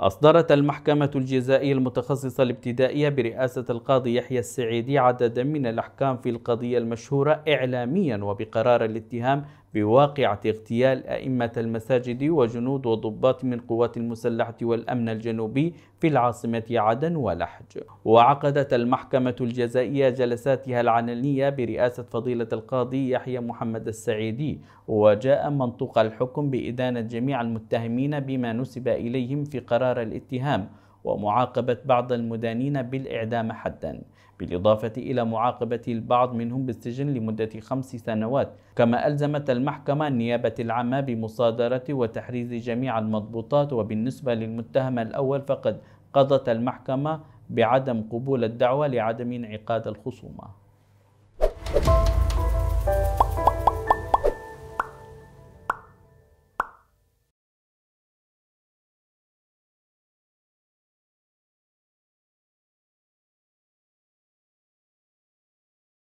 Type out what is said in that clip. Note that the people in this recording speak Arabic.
أصدرت المحكمة الجزائية المتخصصة الابتدائية برئاسة القاضي يحيى السعيدي عددا من الأحكام في القضية المشهورة إعلاميا وبقرار الاتهام بواقعة اغتيال أئمة المساجد وجنود وضباط من قوات المسلحة والأمن الجنوبي في العاصمة عدن ولحج وعقدت المحكمة الجزائية جلساتها العلنية برئاسة فضيلة القاضي يحيى محمد السعيدي وجاء منطوق الحكم بإدانة جميع المتهمين بما نسب إليهم في قرار الاتهام ومعاقبة بعض المدانين بالإعدام حداً بالإضافة إلى معاقبة البعض منهم بالسجن لمدة خمس سنوات كما ألزمت المحكمة النيابة العامة بمصادرة وتحريز جميع المضبوطات وبالنسبة للمتهم الأول فقد قضت المحكمة بعدم قبول الدعوة لعدم انعقاد الخصومة